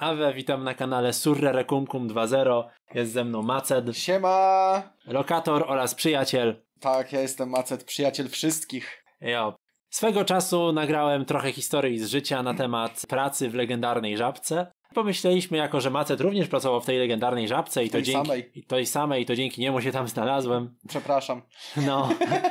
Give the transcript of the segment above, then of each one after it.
Awe, witam na kanale Surre Rekumkum 2.0. Jest ze mną Maced. Siema! Lokator oraz przyjaciel. Tak, ja jestem Maced, przyjaciel wszystkich. Jo. Swego czasu nagrałem trochę historii z życia na temat pracy w legendarnej żabce. Pomyśleliśmy, jako że Macet również pracował w tej legendarnej żabce i to, dzięki, samej. i to samej, i to dzięki niemu się tam znalazłem. Przepraszam. No.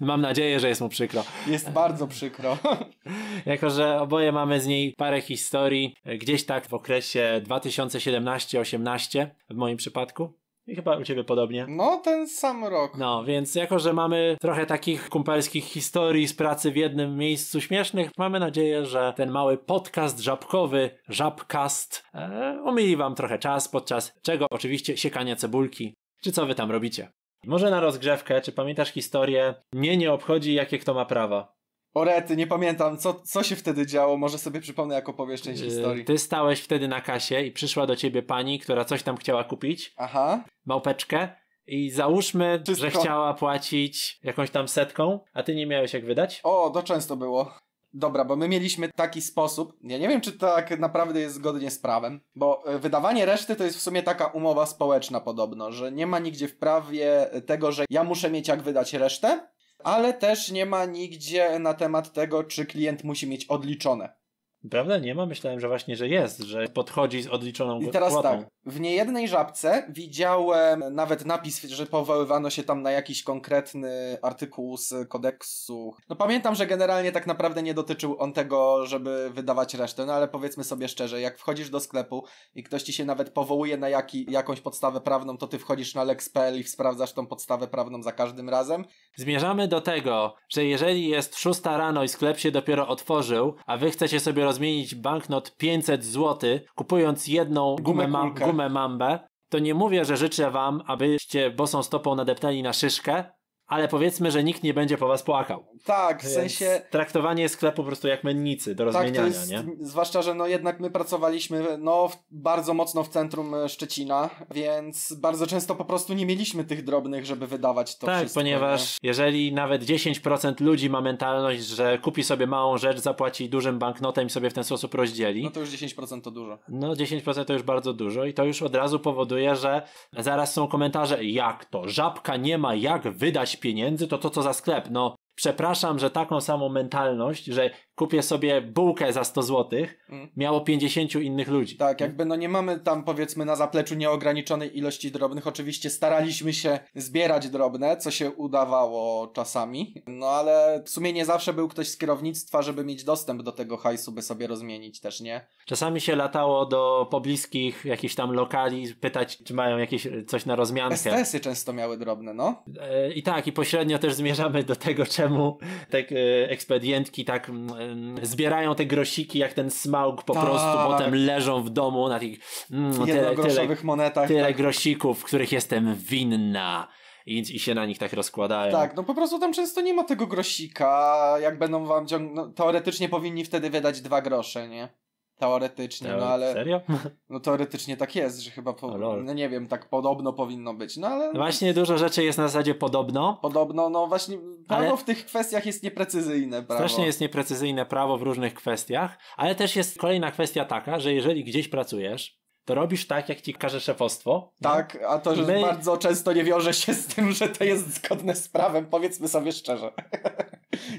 Mam nadzieję, że jest mu przykro. Jest bardzo przykro. jako, że oboje mamy z niej parę historii, gdzieś tak w okresie 2017-18 w moim przypadku. I chyba u ciebie podobnie. No, ten sam rok. No, więc jako, że mamy trochę takich kumpelskich historii z pracy w jednym miejscu śmiesznych, mamy nadzieję, że ten mały podcast żabkowy, żabcast, e, umili wam trochę czas, podczas czego oczywiście siekanie cebulki. Czy co wy tam robicie? Może na rozgrzewkę, czy pamiętasz historię? Mnie nie obchodzi, jakie kto ma prawa. Orety, nie pamiętam, co, co się wtedy działo, może sobie przypomnę, jak opowiesz część yy, historii. Ty stałeś wtedy na kasie i przyszła do ciebie pani, która coś tam chciała kupić. Aha. Małpeczkę. I załóżmy, Wszystko. że chciała płacić jakąś tam setką, a ty nie miałeś jak wydać. O, to często było dobra, bo my mieliśmy taki sposób, ja nie wiem, czy tak naprawdę jest zgodnie z prawem, bo e, wydawanie reszty to jest w sumie taka umowa społeczna podobno, że nie ma nigdzie w prawie tego, że ja muszę mieć jak wydać resztę, ale też nie ma nigdzie na temat tego, czy klient musi mieć odliczone. Prawda? Nie ma? Myślałem, że właśnie, że jest, że podchodzi z odliczoną I teraz płatą. tak, w niejednej żabce widziałem nawet napis, że powoływano się tam na jakiś konkretny artykuł z kodeksu. No pamiętam, że generalnie tak naprawdę nie dotyczył on tego, żeby wydawać resztę, no ale powiedzmy sobie szczerze, jak wchodzisz do sklepu i ktoś ci się nawet powołuje na jaki, jakąś podstawę prawną, to ty wchodzisz na lex.pl i sprawdzasz tą podstawę prawną za każdym razem. Zmierzamy do tego, że jeżeli jest szósta rano i sklep się dopiero otworzył, a wy chcecie sobie zmienić banknot 500 zł, kupując jedną gumę, mam, gumę mambę, to nie mówię, że życzę wam, abyście bosą stopą nadeptali na szyszkę, ale powiedzmy, że nikt nie będzie po was płakał. Tak, w Więc sensie... Traktowanie sklepu po prostu jak mennicy do tak, rozmieniania, tak, jest, nie? Zwłaszcza, że no jednak my pracowaliśmy no, w, bardzo mocno w centrum e, Szczecina, więc bardzo często po prostu nie mieliśmy tych drobnych, żeby wydawać to Tak, wszystko, ponieważ nie? jeżeli nawet 10% ludzi ma mentalność, że kupi sobie małą rzecz, zapłaci dużym banknotem i sobie w ten sposób rozdzieli... No to już 10% to dużo. No 10% to już bardzo dużo i to już od razu powoduje, że zaraz są komentarze jak to, żabka nie ma jak wydać pieniędzy, to to co za sklep, no przepraszam, że taką samą mentalność, że kupię sobie bułkę za 100 zł, mm. miało 50 innych ludzi. Tak, jakby no nie mamy tam powiedzmy na zapleczu nieograniczonej ilości drobnych. Oczywiście staraliśmy się zbierać drobne, co się udawało czasami, no ale w sumie nie zawsze był ktoś z kierownictwa, żeby mieć dostęp do tego hajsu, by sobie rozmienić też, nie? Czasami się latało do pobliskich jakichś tam lokali, pytać, czy mają jakieś e, coś na rozmiankę. STS-y często miały drobne, no. E, I tak, i pośrednio też zmierzamy do tego, czy czemu tak e, ekspedientki tak mm, e, zbierają te grosiki jak ten smaug po tak. prostu, potem leżą w domu na tych mm, tyle, tyle, monetach. Tyle tak. grosików, których jestem winna. I, I się na nich tak rozkładają. Tak, no po prostu tam często nie ma tego grosika. Jak będą wam ciągnąć. No, teoretycznie powinni wtedy wydać dwa grosze, nie? Teoretycznie, Teo no ale. Serio? No teoretycznie tak jest, że chyba. Po... No nie wiem, tak podobno powinno być, no ale. Właśnie dużo rzeczy jest na zasadzie podobno. Podobno, no właśnie. Prawo ale... w tych kwestiach jest nieprecyzyjne, prawo. Strasznie jest nieprecyzyjne prawo w różnych kwestiach, ale też jest kolejna kwestia taka, że jeżeli gdzieś pracujesz, to robisz tak, jak ci każe szefostwo. Tak, no? a to, że My... bardzo często nie wiąże się z tym, że to jest zgodne z prawem, powiedzmy sobie szczerze.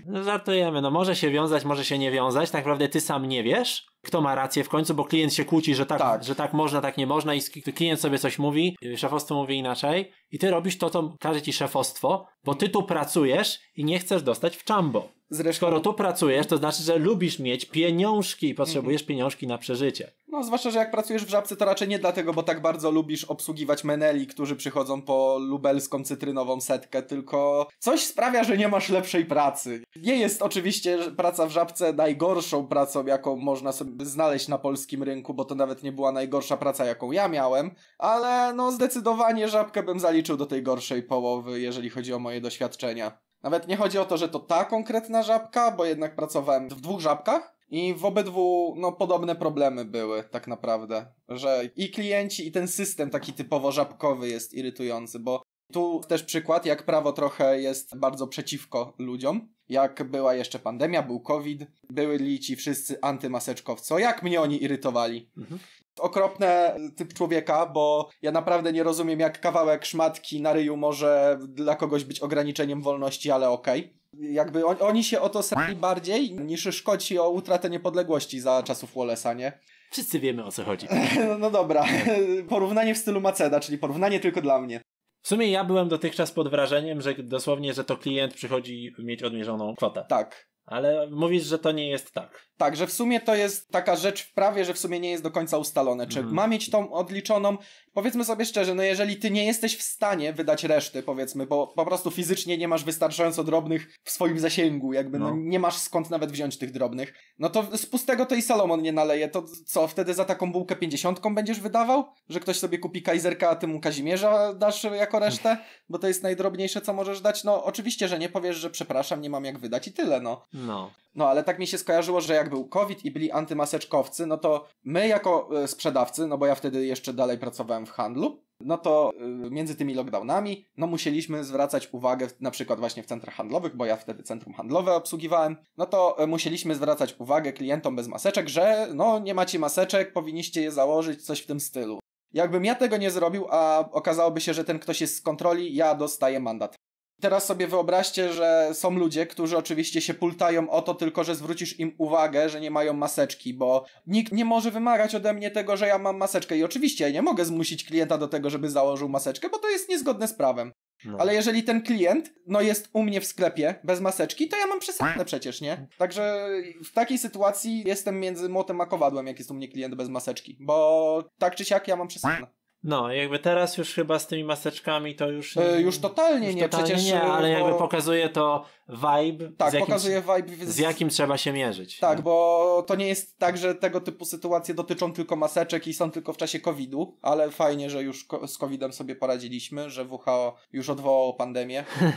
No, żartujemy, no może się wiązać, może się nie wiązać. Tak naprawdę ty sam nie wiesz, kto ma rację w końcu, bo klient się kłóci, że tak, tak. że tak można, tak nie można i klient sobie coś mówi, szefostwo mówi inaczej i ty robisz to, co każe ci szefostwo, bo ty tu pracujesz i nie chcesz dostać w czambo. Zresztą... Skoro tu pracujesz, to znaczy, że lubisz mieć pieniążki i potrzebujesz mhm. pieniążki na przeżycie. No, zwłaszcza, że jak pracujesz w Żabce, to raczej nie dlatego, bo tak bardzo lubisz obsługiwać meneli, którzy przychodzą po lubelską cytrynową setkę, tylko coś sprawia, że nie masz lepszej pracy. Nie jest oczywiście praca w Żabce najgorszą pracą, jaką można sobie znaleźć na polskim rynku, bo to nawet nie była najgorsza praca, jaką ja miałem, ale no zdecydowanie Żabkę bym zaliczył do tej gorszej połowy, jeżeli chodzi o moje doświadczenia. Nawet nie chodzi o to, że to ta konkretna żabka, bo jednak pracowałem w dwóch żabkach i w obydwu no, podobne problemy były tak naprawdę, że i klienci i ten system taki typowo żabkowy jest irytujący, bo tu też przykład, jak prawo trochę jest bardzo przeciwko ludziom. Jak była jeszcze pandemia, był COVID, byli ci wszyscy antymaseczkowcy. O, jak mnie oni irytowali. Mhm okropne typ człowieka, bo ja naprawdę nie rozumiem, jak kawałek szmatki na ryju może dla kogoś być ograniczeniem wolności, ale okej. Okay. Jakby on, oni się o to sami bardziej niż Szkoci o utratę niepodległości za czasów Wallace'a, nie? Wszyscy wiemy o co chodzi. no, no dobra, porównanie w stylu Maceda, czyli porównanie tylko dla mnie. W sumie ja byłem dotychczas pod wrażeniem, że dosłownie, że to klient przychodzi mieć odmierzoną kwotę. Tak. Ale mówisz, że to nie jest tak. Tak, że w sumie to jest taka rzecz w prawie, że w sumie nie jest do końca ustalone. Czy mm. ma mieć tą odliczoną? Powiedzmy sobie szczerze, no jeżeli ty nie jesteś w stanie wydać reszty, powiedzmy, bo po prostu fizycznie nie masz wystarczająco drobnych w swoim zasięgu, jakby no. no nie masz skąd nawet wziąć tych drobnych, no to z pustego to i Salomon nie naleje. To co, wtedy za taką bułkę pięćdziesiątką będziesz wydawał? Że ktoś sobie kupi Kajzerka, a ty mu Kazimierza dasz jako resztę? Bo to jest najdrobniejsze, co możesz dać? No oczywiście, że nie powiesz, że przepraszam, nie mam jak wydać i tyle, no. No. No, ale tak mi się skojarzyło, że jak był COVID i byli antymaseczkowcy, no to my jako e, sprzedawcy, no bo ja wtedy jeszcze dalej pracowałem w handlu, no to e, między tymi lockdownami, no musieliśmy zwracać uwagę, na przykład właśnie w centrach handlowych, bo ja wtedy centrum handlowe obsługiwałem, no to e, musieliśmy zwracać uwagę klientom bez maseczek, że no nie macie maseczek, powinniście je założyć, coś w tym stylu. Jakbym ja tego nie zrobił, a okazałoby się, że ten ktoś jest z kontroli, ja dostaję mandat. Teraz sobie wyobraźcie, że są ludzie, którzy oczywiście się pultają o to tylko, że zwrócisz im uwagę, że nie mają maseczki, bo nikt nie może wymagać ode mnie tego, że ja mam maseczkę. I oczywiście ja nie mogę zmusić klienta do tego, żeby założył maseczkę, bo to jest niezgodne z prawem. No. Ale jeżeli ten klient, no jest u mnie w sklepie bez maseczki, to ja mam przesadne przecież, nie? Także w takiej sytuacji jestem między młotem a kowadłem, jak jest u mnie klient bez maseczki, bo tak czy siak ja mam przesadne. No, jakby teraz już chyba z tymi maseczkami to już. Yy, już totalnie już nie, totalnie przecież. Nie, ale e, bo... jakby pokazuje to vibe. Tak, z jakim, pokazuje vibe. Więc... Z jakim trzeba się mierzyć. Tak, nie? bo to nie jest tak, że tego typu sytuacje dotyczą tylko maseczek i są tylko w czasie COVID-u, ale fajnie, że już z COVID-em sobie poradziliśmy, że WHO już odwołało pandemię.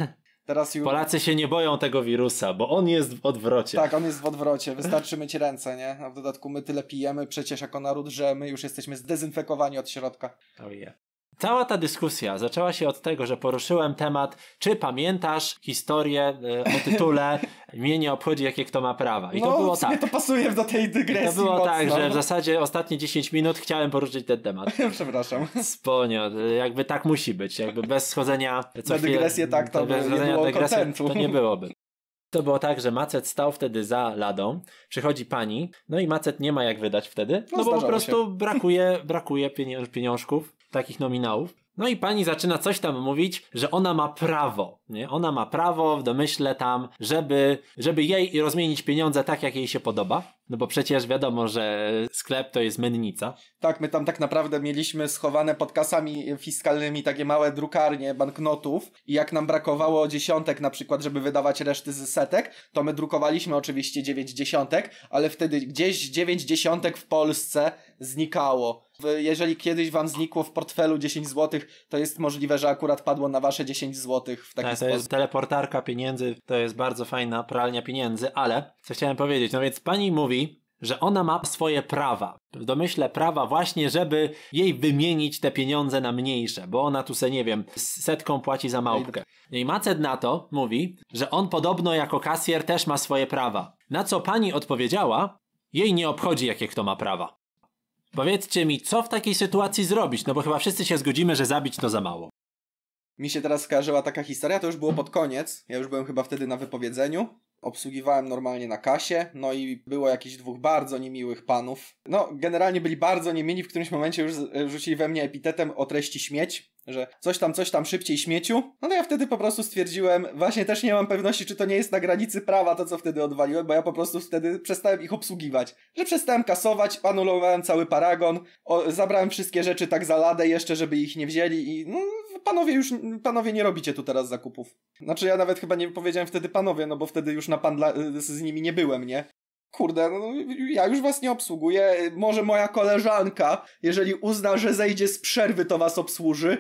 Teraz już... Polacy się nie boją tego wirusa, bo on jest w odwrocie. Tak, on jest w odwrocie. Wystarczy myć ręce, nie? A w dodatku my tyle pijemy przecież jako naród, że my już jesteśmy zdezynfekowani od środka. Oh yeah. Cała ta dyskusja zaczęła się od tego, że poruszyłem temat, czy pamiętasz historię e, o tytule Mnie nie obchodzi, jakie kto ma prawa. I no, to było tak. to pasuje do tej dygresji. I to było tak, mocno. tak, że w zasadzie ostatnie 10 minut chciałem poruszyć ten temat. Przepraszam. Sponio, jakby tak musi być. Jakby bez schodzenia. Co na dygresję tak, to bez nie było dygresji, to nie byłoby. To było tak, że Macet stał wtedy za ladą, przychodzi pani, no i Macet nie ma jak wydać wtedy, no, no bo po prostu się. brakuje, brakuje pieniążków takich nominałów. No i pani zaczyna coś tam mówić, że ona ma prawo, nie? Ona ma prawo w domyśle tam, żeby, żeby jej rozmienić pieniądze tak, jak jej się podoba. No bo przecież wiadomo, że sklep to jest mennica. Tak, my tam tak naprawdę mieliśmy schowane pod kasami fiskalnymi takie małe drukarnie banknotów i jak nam brakowało dziesiątek na przykład, żeby wydawać reszty z setek, to my drukowaliśmy oczywiście dziewięć dziesiątek, ale wtedy gdzieś dziewięć dziesiątek w Polsce znikało. Jeżeli kiedyś wam znikło w portfelu 10 zł, to jest możliwe, że akurat padło na wasze 10 zł w taki tak, sposób. To jest teleportarka pieniędzy, to jest bardzo fajna pralnia pieniędzy, ale co chciałem powiedzieć, no więc pani mówi, że ona ma swoje prawa. W domyśle prawa właśnie, żeby jej wymienić te pieniądze na mniejsze, bo ona tu se, nie wiem, z setką płaci za małpkę. Jej Maced na to mówi, że on podobno jako kasjer też ma swoje prawa. Na co pani odpowiedziała, jej nie obchodzi jakie kto ma prawa. Powiedzcie mi, co w takiej sytuacji zrobić? No bo chyba wszyscy się zgodzimy, że zabić to za mało. Mi się teraz skojarzyła taka historia, to już było pod koniec, ja już byłem chyba wtedy na wypowiedzeniu, obsługiwałem normalnie na kasie, no i było jakichś dwóch bardzo niemiłych panów. No, generalnie byli bardzo niemieni, w którymś momencie już rzucili we mnie epitetem o treści śmieć, że coś tam, coś tam szybciej śmieciu. No to ja wtedy po prostu stwierdziłem, właśnie też nie mam pewności, czy to nie jest na granicy prawa to, co wtedy odwaliłem, bo ja po prostu wtedy przestałem ich obsługiwać. Że przestałem kasować, panulowałem cały paragon, o, zabrałem wszystkie rzeczy tak za ladę jeszcze, żeby ich nie wzięli i no, panowie już, panowie nie robicie tu teraz zakupów. Znaczy ja nawet chyba nie powiedziałem wtedy panowie, no bo wtedy już na pan dla, z nimi nie byłem, nie? kurde, no, no, ja już was nie obsługuję, może moja koleżanka, jeżeli uzna, że zejdzie z przerwy, to was obsłuży.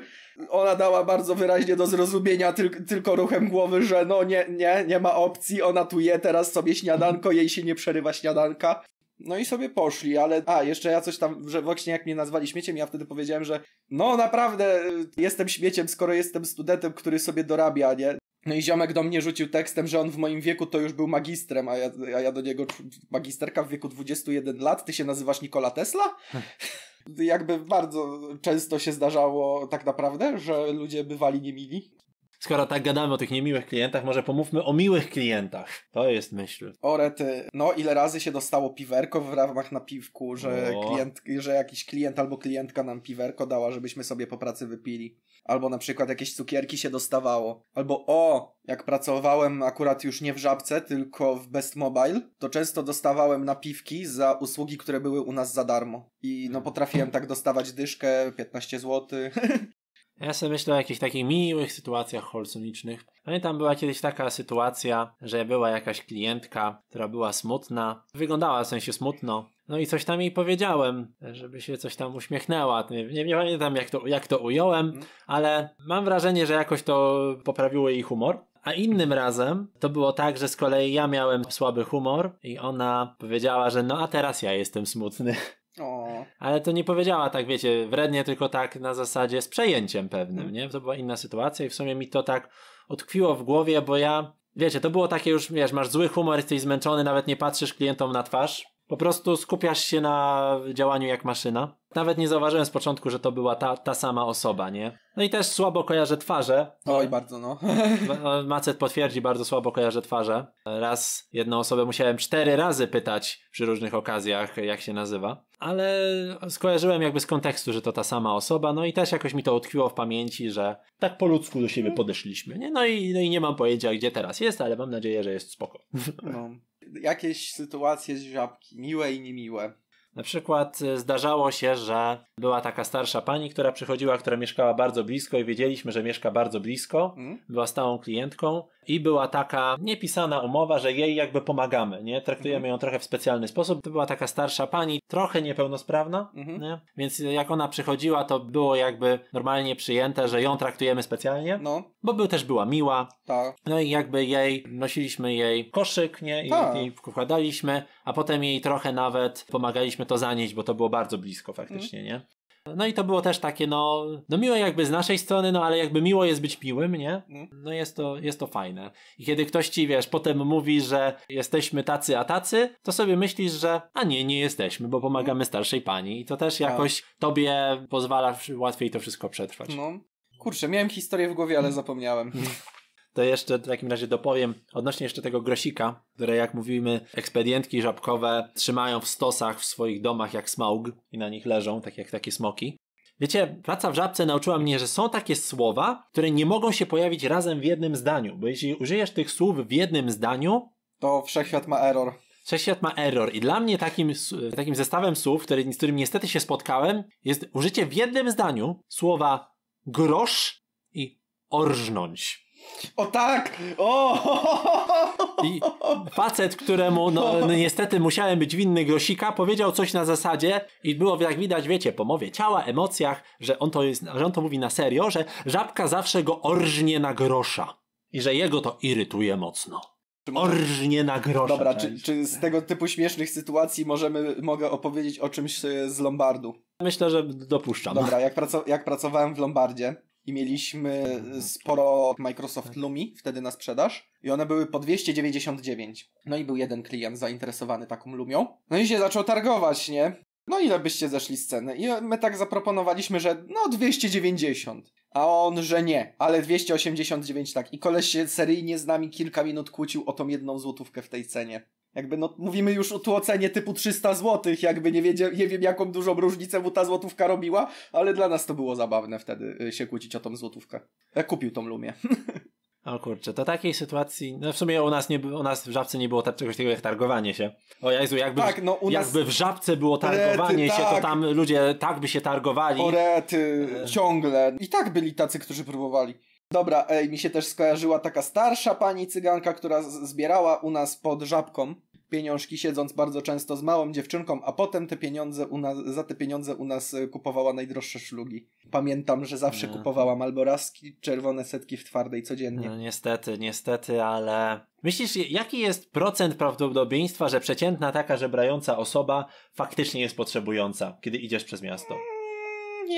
Ona dała bardzo wyraźnie do zrozumienia tyl tylko ruchem głowy, że no nie, nie, nie ma opcji, ona tu je teraz sobie śniadanko, jej się nie przerywa śniadanka. No i sobie poszli, ale a, jeszcze ja coś tam, że właśnie jak mnie nazwali śmieciem, ja wtedy powiedziałem, że no naprawdę y, jestem śmieciem, skoro jestem studentem, który sobie dorabia, nie? No i ziomek do mnie rzucił tekstem, że on w moim wieku to już był magistrem, a ja, a ja do niego magisterka w wieku 21 lat, ty się nazywasz Nikola Tesla? Hmm. Jakby bardzo często się zdarzało tak naprawdę, że ludzie bywali niemili skoro tak gadamy o tych niemiłych klientach, może pomówmy o miłych klientach. To jest myśl. Orety, no ile razy się dostało piwerko w ramach napiwku, że, no. klient, że jakiś klient albo klientka nam piwerko dała, żebyśmy sobie po pracy wypili. Albo na przykład jakieś cukierki się dostawało. Albo o, jak pracowałem akurat już nie w Żabce, tylko w Best Mobile, to często dostawałem napiwki za usługi, które były u nas za darmo. I no potrafiłem tak dostawać dyszkę, 15 zł. Ja sobie myślę o jakichś takich miłych sytuacjach holsonicznych. Pamiętam, była kiedyś taka sytuacja, że była jakaś klientka, która była smutna. Wyglądała w sensie smutno. No i coś tam jej powiedziałem, żeby się coś tam uśmiechnęła. Nie, nie, nie pamiętam, jak to, jak to ująłem, mhm. ale mam wrażenie, że jakoś to poprawiło jej humor. A innym razem to było tak, że z kolei ja miałem słaby humor i ona powiedziała, że no a teraz ja jestem smutny. Ale to nie powiedziała tak, wiecie, wrednie, tylko tak na zasadzie z przejęciem pewnym, nie? To była inna sytuacja i w sumie mi to tak odkwiło w głowie, bo ja, wiecie, to było takie już, wiesz, masz zły humor, jesteś zmęczony, nawet nie patrzysz klientom na twarz, po prostu skupiasz się na działaniu jak maszyna. Nawet nie zauważyłem z początku, że to była ta, ta sama osoba, nie? No i też słabo kojarzę twarze. Oj, bardzo no. E, Macet potwierdzi, bardzo słabo kojarzę twarze. Raz jedną osobę musiałem cztery razy pytać przy różnych okazjach, jak się nazywa. Ale skojarzyłem jakby z kontekstu, że to ta sama osoba, no i też jakoś mi to utkwiło w pamięci, że tak po ludzku do siebie podeszliśmy, nie? No i, no i nie mam pojęcia, gdzie teraz jest, ale mam nadzieję, że jest spoko. No jakieś sytuacje z żabki, miłe i niemiłe. Na przykład e, zdarzało się, że była taka starsza pani, która przychodziła, która mieszkała bardzo blisko i wiedzieliśmy, że mieszka bardzo blisko. Mm. Była stałą klientką i była taka niepisana umowa, że jej jakby pomagamy, nie? Traktujemy mhm. ją trochę w specjalny sposób. To była taka starsza pani, trochę niepełnosprawna, mhm. nie? Więc jak ona przychodziła, to było jakby normalnie przyjęte, że ją traktujemy specjalnie, no. bo był, też była miła. Tak. No i jakby jej, nosiliśmy jej koszyk, nie? I, tak. i wkładaliśmy, a potem jej trochę nawet pomagaliśmy to zanieść, bo to było bardzo blisko faktycznie, mhm. nie? No i to było też takie, no, no miłe jakby z naszej strony, no ale jakby miło jest być miłym, nie? Mhm. No jest to, jest to fajne. I kiedy ktoś ci, wiesz, potem mówi, że jesteśmy tacy a tacy, to sobie myślisz, że a nie, nie jesteśmy, bo pomagamy starszej pani. I to też tak. jakoś tobie pozwala łatwiej to wszystko przetrwać. No. Kurczę, miałem historię w głowie, ale zapomniałem. to jeszcze w takim razie dopowiem odnośnie jeszcze tego grosika, które jak mówimy, ekspedientki żabkowe trzymają w stosach w swoich domach jak smaug i na nich leżą, tak jak takie smoki. Wiecie, praca w żabce nauczyła mnie, że są takie słowa, które nie mogą się pojawić razem w jednym zdaniu, bo jeśli użyjesz tych słów w jednym zdaniu, to wszechświat ma error. Wszechświat ma error i dla mnie takim, takim zestawem słów, który, z którym niestety się spotkałem, jest użycie w jednym zdaniu słowa grosz i orżnąć. O tak! O! I facet, któremu no, no, niestety musiałem być winny grosika, powiedział coś na zasadzie i było jak widać, wiecie, po mowie ciała, emocjach, że on to, jest, że on to mówi na serio, że żabka zawsze go orżnie na grosza i że jego to irytuje mocno. Orżnie na grosza. Dobra, czy, czy, z tego typu śmiesznych sytuacji możemy, mogę opowiedzieć o czymś z Lombardu? Myślę, że dopuszczam. Dobra, jak, praco jak pracowałem w Lombardzie, i mieliśmy sporo Microsoft tak. Lumi wtedy na sprzedaż i one były po 299. No i był jeden klient zainteresowany taką Lumią. No i się zaczął targować, nie? No ile byście zeszli z ceny? I my tak zaproponowaliśmy, że no 290. A on, że nie, ale 289 tak. I koleś się seryjnie z nami kilka minut kłócił o tą jedną złotówkę w tej cenie jakby no, mówimy już o tu ocenie typu 300 zł, jakby nie, nie wiem jaką dużą różnicę mu ta złotówka robiła, ale dla nas to było zabawne wtedy y, się kłócić o tą złotówkę. Jak kupił tą lumię. O kurczę, to takiej sytuacji, no w sumie u nas, nie, u nas w Żabce nie było tak, czegoś takiego jak targowanie się. O Jezu, jakby, tak, no u jakby nas... w Żabce było targowanie Rety, się, tak. to tam ludzie tak by się targowali. Korety e... ciągle. I tak byli tacy, którzy próbowali. Dobra, ej, mi się też skojarzyła taka starsza pani cyganka, która zbierała u nas pod Żabką pieniążki, siedząc bardzo często z małą dziewczynką, a potem te pieniądze u nas, za te pieniądze u nas e, kupowała najdroższe szlugi. Pamiętam, że zawsze mhm. kupowałam albo raski, czerwone setki w twardej codziennie. No niestety, niestety, ale Myślisz, jaki jest procent prawdopodobieństwa, że przeciętna taka żebrająca osoba faktycznie jest potrzebująca, kiedy idziesz przez miasto?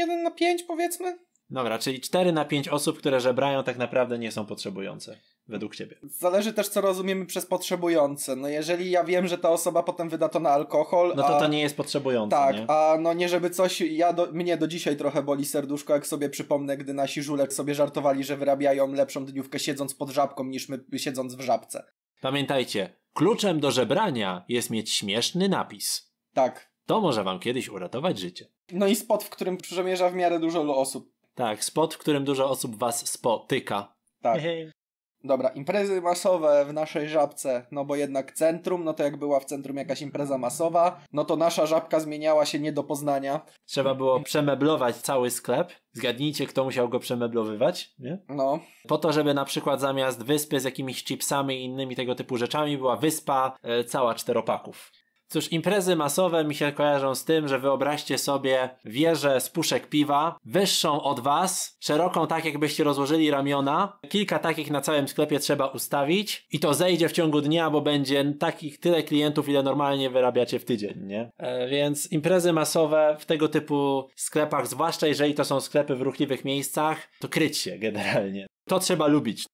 Mm, na pięć, powiedzmy. Dobra, czyli 4 na 5 osób, które żebrają, tak naprawdę nie są potrzebujące według ciebie? Zależy też, co rozumiemy przez potrzebujące. No jeżeli ja wiem, że ta osoba potem wyda to na alkohol... No to a... to nie jest potrzebujące, Tak, nie? a no nie żeby coś... Ja do... Mnie do dzisiaj trochę boli serduszko, jak sobie przypomnę, gdy nasi żule sobie żartowali, że wyrabiają lepszą dniówkę siedząc pod żabką niż my siedząc w żabce. Pamiętajcie, kluczem do żebrania jest mieć śmieszny napis. Tak. To może wam kiedyś uratować życie. No i spot, w którym przemierza w miarę dużo osób. Tak, spot, w którym dużo osób was spotyka. Tak. Dobra, imprezy masowe w naszej żabce, no bo jednak centrum, no to jak była w centrum jakaś impreza masowa, no to nasza żabka zmieniała się nie do poznania. Trzeba było przemeblować cały sklep. Zgadnijcie, kto musiał go przemeblowywać, nie? No. Po to, żeby na przykład zamiast wyspy z jakimiś chipsami i innymi tego typu rzeczami była wyspa e, cała czteropaków. Cóż, imprezy masowe mi się kojarzą z tym, że wyobraźcie sobie wieżę z puszek piwa, wyższą od was, szeroką tak jakbyście rozłożyli ramiona. Kilka takich na całym sklepie trzeba ustawić i to zejdzie w ciągu dnia, bo będzie takich tyle klientów, ile normalnie wyrabiacie w tydzień, nie? E, więc imprezy masowe w tego typu sklepach, zwłaszcza jeżeli to są sklepy w ruchliwych miejscach, to kryć się generalnie. To trzeba lubić.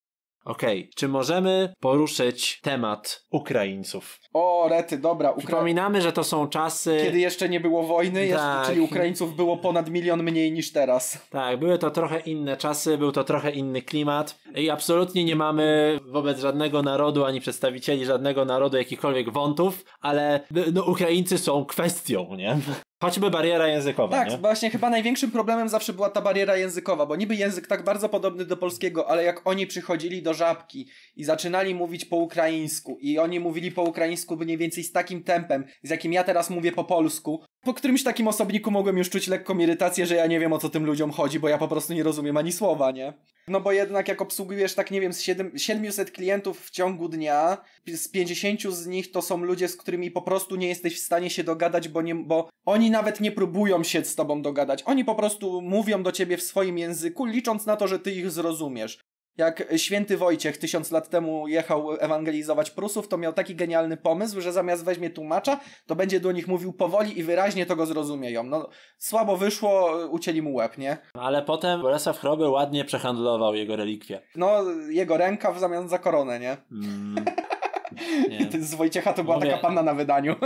Okej, okay. czy możemy poruszyć temat Ukraińców? O, rety, dobra. Ukra... Przypominamy, że to są czasy... Kiedy jeszcze nie było wojny, jeszcze, tak. czyli Ukraińców było ponad milion mniej niż teraz. Tak, były to trochę inne czasy, był to trochę inny klimat i absolutnie nie mamy wobec żadnego narodu, ani przedstawicieli żadnego narodu jakichkolwiek wątów, ale no, Ukraińcy są kwestią, nie? Choćby bariera językowa. Tak, nie? właśnie chyba największym problemem zawsze była ta bariera językowa, bo niby język tak bardzo podobny do polskiego, ale jak oni przychodzili do żabki i zaczynali mówić po ukraińsku i oni mówili po ukraińsku mniej więcej z takim tempem, z jakim ja teraz mówię po polsku, po którymś takim osobniku mogłem już czuć lekką irytację, że ja nie wiem o co tym ludziom chodzi, bo ja po prostu nie rozumiem ani słowa, nie? No bo jednak jak obsługujesz tak, nie wiem, z 700 klientów w ciągu dnia, z 50 z nich to są ludzie, z którymi po prostu nie jesteś w stanie się dogadać, bo, nie, bo oni nawet nie próbują się z tobą dogadać. Oni po prostu mówią do ciebie w swoim języku, licząc na to, że ty ich zrozumiesz. Jak święty Wojciech tysiąc lat temu jechał ewangelizować Prusów, to miał taki genialny pomysł, że zamiast weźmie tłumacza, to będzie do nich mówił powoli i wyraźnie to go zrozumieją. No, słabo wyszło, ucięli mu łeb, nie? Ale potem Bolesław Chroby ładnie przehandlował jego relikwie. No, jego ręka w zamian za koronę, nie? Mm. nie. Z Wojciecha to była Mówię... taka panna na wydaniu.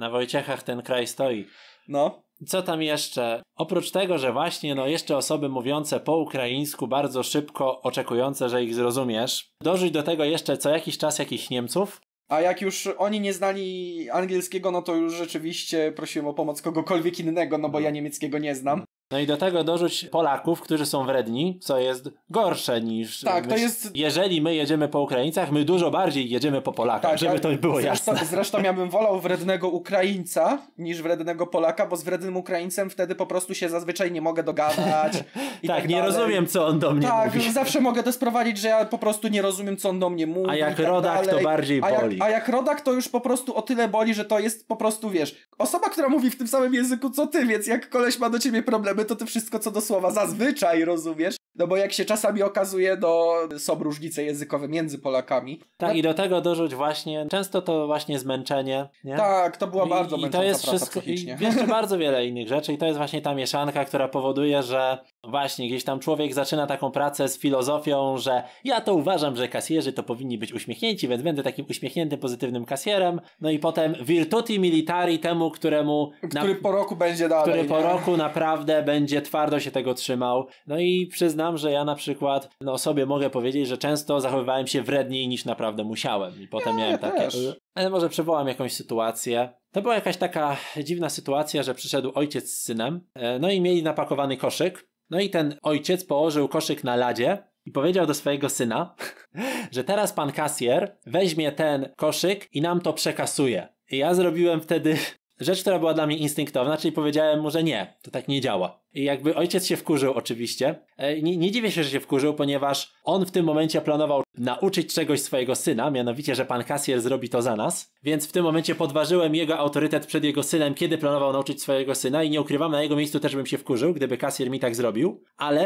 Na Wojciechach ten kraj stoi. No. Co tam jeszcze? Oprócz tego, że właśnie no jeszcze osoby mówiące po ukraińsku bardzo szybko oczekujące, że ich zrozumiesz. Dożyć do tego jeszcze co jakiś czas jakichś Niemców. A jak już oni nie znali angielskiego, no to już rzeczywiście prosiłem o pomoc kogokolwiek innego, no bo mhm. ja niemieckiego nie znam. No i do tego dorzuć Polaków, którzy są wredni, co jest gorsze niż. Tak, myśl, to jest. Jeżeli my jedziemy po Ukraińcach, my dużo bardziej jedziemy po Polakach, tak, żeby to było zresztą, jasne. Zresztą ja bym wolał wrednego Ukraińca niż wrednego Polaka, bo z wrednym Ukraińcem wtedy po prostu się zazwyczaj nie mogę dogadać. tak, tak, nie dalej. rozumiem, co on do mnie tak, mówi. Tak, zawsze mogę to sprowadzić, że ja po prostu nie rozumiem, co on do mnie mówi. A jak tak rodak, dalej. to bardziej a boli. Jak, a jak rodak, to już po prostu o tyle boli, że to jest po prostu, wiesz, osoba, która mówi w tym samym języku co ty, więc jak koleś ma do ciebie problemy, to to wszystko co do słowa, zazwyczaj, rozumiesz? No bo jak się czasami okazuje, to są różnice językowe między Polakami. Tak, no... i do tego dorzuć właśnie, często to właśnie zmęczenie. Nie? Tak, to była bardzo I, i to jest wszystko, I jeszcze bardzo wiele innych rzeczy i to jest właśnie ta mieszanka, która powoduje, że właśnie gdzieś tam człowiek zaczyna taką pracę z filozofią, że ja to uważam, że kasjerzy to powinni być uśmiechnięci, więc będę takim uśmiechniętym, pozytywnym kasjerem. No i potem virtuti militari temu, któremu... Który na... po roku będzie dalej. Który nie? po roku naprawdę będzie twardo się tego trzymał. No i przyznam przyznam, że ja na przykład no, sobie mogę powiedzieć, że często zachowywałem się wredniej niż naprawdę musiałem i potem ja miałem takie... Ale może przywołam jakąś sytuację. To była jakaś taka dziwna sytuacja, że przyszedł ojciec z synem, e, no i mieli napakowany koszyk. No i ten ojciec położył koszyk na ladzie i powiedział do swojego syna, że teraz pan kasjer weźmie ten koszyk i nam to przekasuje. I ja zrobiłem wtedy rzecz, która była dla mnie instynktowna, czyli powiedziałem mu, że nie, to tak nie działa. I jakby ojciec się wkurzył oczywiście. E, nie, nie dziwię się, że się wkurzył, ponieważ on w tym momencie planował nauczyć czegoś swojego syna, mianowicie, że pan kasjer zrobi to za nas. Więc w tym momencie podważyłem jego autorytet przed jego synem, kiedy planował nauczyć swojego syna i nie ukrywam, na jego miejscu też bym się wkurzył, gdyby kasjer mi tak zrobił. Ale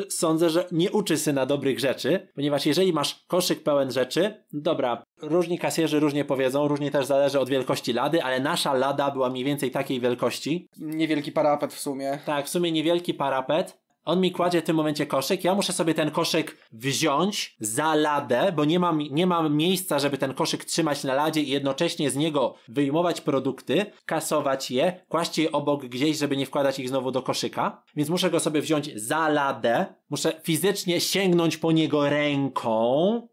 yy, sądzę, że nie uczy syna dobrych rzeczy, ponieważ jeżeli masz koszyk pełen rzeczy, dobra, różni kasjerzy różnie powiedzą, różnie też zależy od wielkości lady, ale nasza lada była mniej więcej takiej wielkości. Niewielki parapet w sumie. Tak, w sumie niewielki parapet on mi kładzie w tym momencie koszyk, ja muszę sobie ten koszyk wziąć za ladę, bo nie mam, nie mam miejsca, żeby ten koszyk trzymać na ladzie i jednocześnie z niego wyjmować produkty, kasować je, kłaść je obok gdzieś, żeby nie wkładać ich znowu do koszyka. Więc muszę go sobie wziąć za ladę, muszę fizycznie sięgnąć po niego ręką,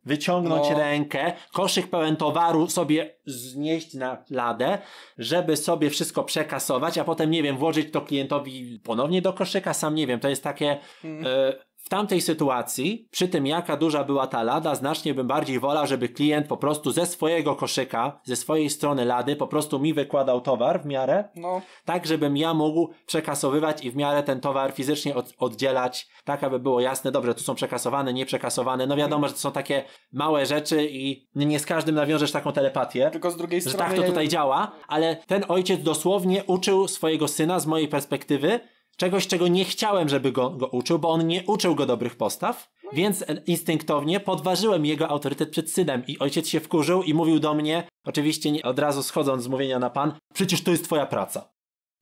wyciągnąć no. rękę, koszyk pełen towaru sobie znieść na ladę, żeby sobie wszystko przekasować, a potem, nie wiem, włożyć to klientowi ponownie do koszyka, sam nie wiem, to jest tak takie e, mhm. w tamtej sytuacji, przy tym jaka duża była ta lada, znacznie bym bardziej wolał, żeby klient po prostu ze swojego koszyka, ze swojej strony lady, po prostu mi wykładał towar w miarę, no. tak żebym ja mógł przekasowywać i w miarę ten towar fizycznie od, oddzielać, tak aby było jasne, dobrze, tu są przekasowane, nie przekasowane. no wiadomo, mhm. że to są takie małe rzeczy i nie z każdym nawiążesz taką telepatię. Tylko z drugiej strony... Że tak to tutaj działa, ale ten ojciec dosłownie uczył swojego syna z mojej perspektywy, czegoś, czego nie chciałem, żeby go, go uczył, bo on nie uczył go dobrych postaw, więc instynktownie podważyłem jego autorytet przed synem i ojciec się wkurzył i mówił do mnie, oczywiście nie, od razu schodząc z mówienia na pan, przecież to jest twoja praca.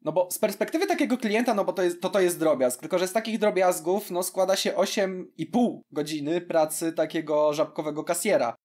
No bo z perspektywy takiego klienta, no bo to jest, to, to jest drobiazg, tylko że z takich drobiazgów no składa się 8,5 godziny pracy takiego żabkowego kasiera.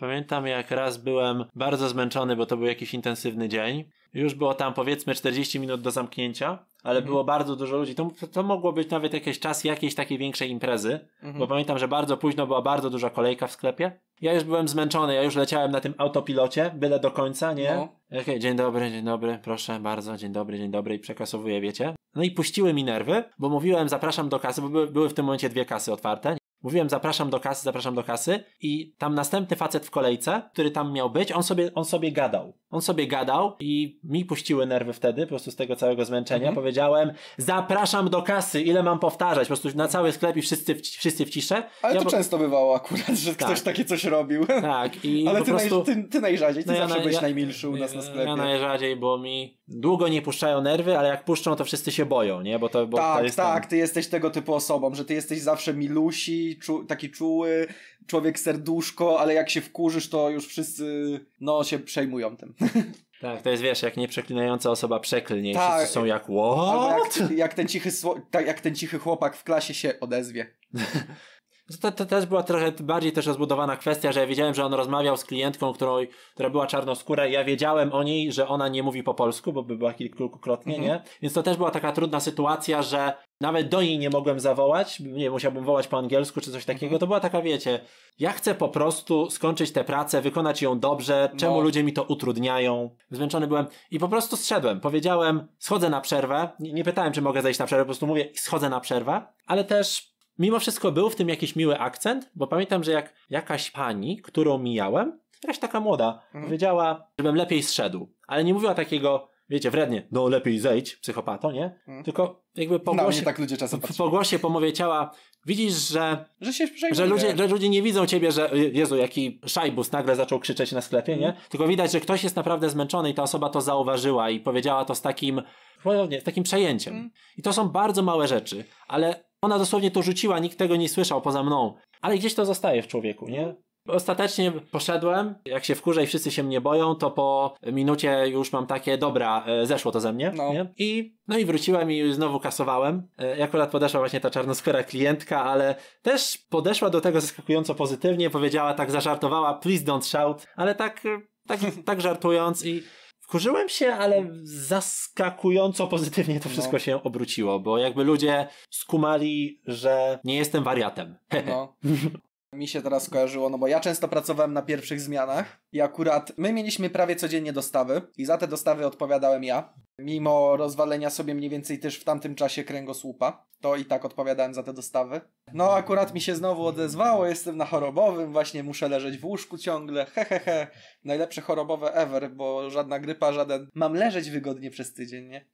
Pamiętam jak raz byłem bardzo zmęczony, bo to był jakiś intensywny dzień już było tam powiedzmy 40 minut do zamknięcia, ale mhm. było bardzo dużo ludzi. To, to mogło być nawet jakiś czas jakiejś takiej większej imprezy, mhm. bo pamiętam, że bardzo późno była bardzo duża kolejka w sklepie. Ja już byłem zmęczony, ja już leciałem na tym autopilocie, byle do końca, nie? No. Okej, okay, dzień dobry, dzień dobry, proszę bardzo, dzień dobry, dzień dobry i przekasowuję, wiecie? No i puściły mi nerwy, bo mówiłem zapraszam do kasy, bo były, były w tym momencie dwie kasy otwarte, Mówiłem, zapraszam do kasy, zapraszam do kasy i tam następny facet w kolejce, który tam miał być, on sobie, on sobie gadał. On sobie gadał i mi puściły nerwy wtedy, po prostu z tego całego zmęczenia. Mhm. Powiedziałem, zapraszam do kasy, ile mam powtarzać? Po prostu na cały sklep i wszyscy w, wszyscy w ciszę. Ale ja to po... często bywało akurat, że tak. ktoś takie coś robił. Tak. I Ale po ty, prostu... naj, ty, ty najrzadziej, ty no zawsze ja, byłeś ja, najmilszy u nas na sklepie. Ja najrzadziej, bo mi długo nie puszczają nerwy, ale jak puszczą, to wszyscy się boją, nie? Bo to, bo tak, to jest tak, tam... ty jesteś tego typu osobą, że ty jesteś zawsze milusi, taki, czu, taki czuły, człowiek serduszko, ale jak się wkurzysz, to już wszyscy no, się przejmują tym. Tak, to jest wiesz, jak nieprzeklinająca osoba przeklnie tak. wszyscy są jak what? jak, jak, ten cichy, tak, jak ten cichy chłopak w klasie się odezwie. No to, to, też była trochę bardziej też rozbudowana kwestia, że ja wiedziałem, że on rozmawiał z klientką, którą, która była czarnoskóra i ja wiedziałem o niej, że ona nie mówi po polsku, bo by była kilkukrotnie, mhm. nie? Więc to też była taka trudna sytuacja, że nawet do niej nie mogłem zawołać, nie musiałbym wołać po angielsku czy coś mhm. takiego. Mhm. To była taka, wiecie, ja chcę po prostu skończyć tę pracę, wykonać ją dobrze, czemu no. ludzie mi to utrudniają. Zmęczony byłem i po prostu zszedłem. Powiedziałem, schodzę na przerwę. Nie, nie pytałem, czy mogę zejść na przerwę, po prostu mówię, schodzę na przerwę, ale też Mimo wszystko był w tym jakiś miły akcent, bo pamiętam, że jak jakaś pani, którą mijałem, jakaś taka młoda, mhm. powiedziała, żebym lepiej zszedł. Ale nie mówiła takiego, wiecie, wrednie, no lepiej zejdź, psychopato, nie? Mhm. Tylko jakby po no, głosie, tak ludzie czasem po głosie, po mowie ciała, widzisz, że, że, się że, ludzie, że ludzie nie widzą ciebie, że Jezu, jaki szajbus nagle zaczął krzyczeć na sklepie, nie? Mhm. Tylko widać, że ktoś jest naprawdę zmęczony i ta osoba to zauważyła i powiedziała to z takim, no, nie, z takim przejęciem. Mhm. I to są bardzo małe rzeczy, ale ona dosłownie to rzuciła, nikt tego nie słyszał poza mną, ale gdzieś to zostaje w człowieku, nie? Ostatecznie poszedłem, jak się wkurzę i wszyscy się mnie boją, to po minucie już mam takie, dobra, e, zeszło to ze mnie. No. Nie? I, no i wróciłem i znowu kasowałem. Jak e, akurat podeszła właśnie ta czarnoskóra klientka, ale też podeszła do tego zaskakująco pozytywnie, powiedziała tak, zażartowała, please don't shout, ale tak, e, tak, tak żartując i wkurzyłem się, ale mm. zaskakująco pozytywnie to no. wszystko no. się obróciło, bo jakby ludzie skumali, że nie jestem wariatem. No. Mi się teraz kojarzyło, no bo ja często pracowałem na pierwszych zmianach i akurat my mieliśmy prawie codziennie dostawy i za te dostawy odpowiadałem ja. Mimo rozwalenia sobie mniej więcej też w tamtym czasie kręgosłupa, to i tak odpowiadałem za te dostawy. No akurat mi się znowu odezwało, jestem na chorobowym, właśnie muszę leżeć w łóżku ciągle, hehehe. He, he. Najlepsze chorobowe ever, bo żadna grypa, żaden... Mam leżeć wygodnie przez tydzień, nie?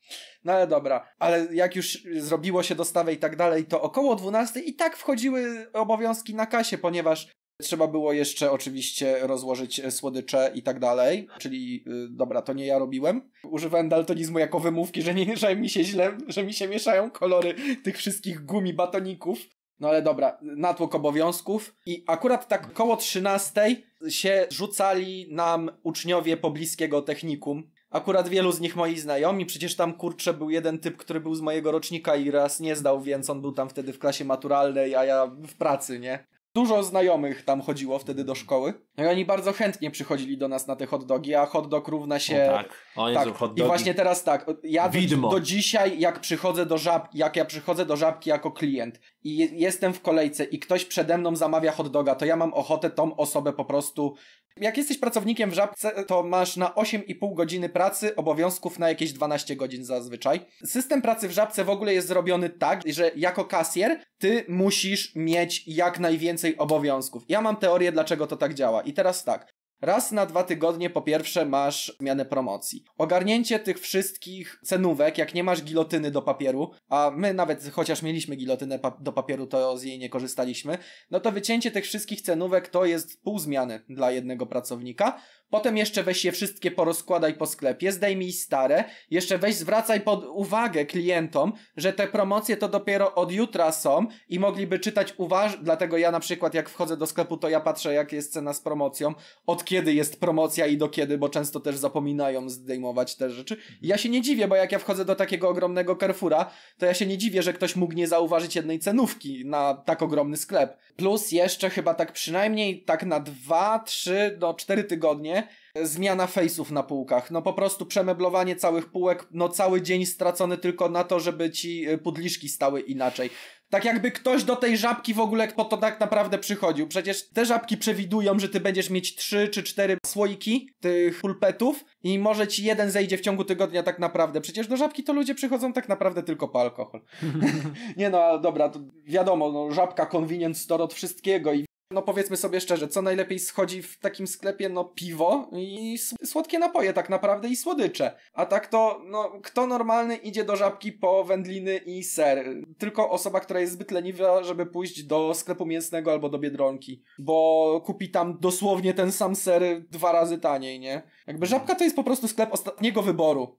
No ale dobra, ale jak już zrobiło się dostawę i tak dalej, to około 12 i tak wchodziły obowiązki na kasie, ponieważ Trzeba było jeszcze oczywiście rozłożyć e, słodycze i tak dalej, czyli y, dobra, to nie ja robiłem. Używałem daltonizmu jako wymówki, że nie mieszają mi się źle, że mi się mieszają kolory tych wszystkich gumi, batoników. No ale dobra, natłok obowiązków i akurat tak koło 13 się rzucali nam uczniowie pobliskiego technikum. Akurat wielu z nich moi znajomi, przecież tam kurczę był jeden typ, który był z mojego rocznika i raz nie zdał, więc on był tam wtedy w klasie maturalnej, a ja w pracy, nie? dużo znajomych tam chodziło wtedy do szkoły. I oni bardzo chętnie przychodzili do nas na te hotdogi, a hotdog równa się. O tak, o Jezu, tak. Hot I właśnie teraz tak, ja Widmo. do, dzisiaj jak przychodzę do żabki, jak ja przychodzę do żabki jako klient i jestem w kolejce i ktoś przede mną zamawia hotdoga, to ja mam ochotę tą osobę po prostu jak jesteś pracownikiem w żabce, to masz na 8,5 godziny pracy obowiązków na jakieś 12 godzin zazwyczaj. System pracy w żabce w ogóle jest zrobiony tak, że jako kasjer ty musisz mieć jak najwięcej obowiązków. Ja mam teorię, dlaczego to tak działa. I teraz tak. Raz na dwa tygodnie po pierwsze masz zmianę promocji. Ogarnięcie tych wszystkich cenówek, jak nie masz gilotyny do papieru, a my nawet chociaż mieliśmy gilotynę pa do papieru, to z jej nie korzystaliśmy, no to wycięcie tych wszystkich cenówek to jest pół zmiany dla jednego pracownika, Potem jeszcze weź je wszystkie porozkładaj po sklepie, zdejmij stare, jeszcze weź zwracaj pod uwagę klientom, że te promocje to dopiero od jutra są i mogliby czytać uważ, dlatego ja na przykład jak wchodzę do sklepu, to ja patrzę jak jest cena z promocją, od kiedy jest promocja i do kiedy, bo często też zapominają zdejmować te rzeczy. I ja się nie dziwię, bo jak ja wchodzę do takiego ogromnego Carrefoura, to ja się nie dziwię, że ktoś mógł nie zauważyć jednej cenówki na tak ogromny sklep. Plus jeszcze chyba tak przynajmniej tak na dwa, trzy, do no cztery tygodnie Zmiana faceów na półkach. No po prostu przemeblowanie całych półek, no cały dzień stracony tylko na to, żeby ci y, pudliszki stały inaczej. Tak jakby ktoś do tej żabki w ogóle po to tak naprawdę przychodził. Przecież te żabki przewidują, że ty będziesz mieć trzy czy cztery słoiki tych pulpetów i może ci jeden zejdzie w ciągu tygodnia tak naprawdę. Przecież do żabki to ludzie przychodzą tak naprawdę tylko po alkohol. nie no, dobra, to wiadomo, no, żabka convenience store od wszystkiego i no powiedzmy sobie szczerze, co najlepiej schodzi w takim sklepie? No piwo i słodkie napoje tak naprawdę i słodycze. A tak to, no kto normalny idzie do żabki po wędliny i ser? Tylko osoba, która jest zbyt leniwa, żeby pójść do sklepu mięsnego albo do Biedronki. Bo kupi tam dosłownie ten sam ser dwa razy taniej, nie? Jakby żabka to jest po prostu sklep ostatniego wyboru.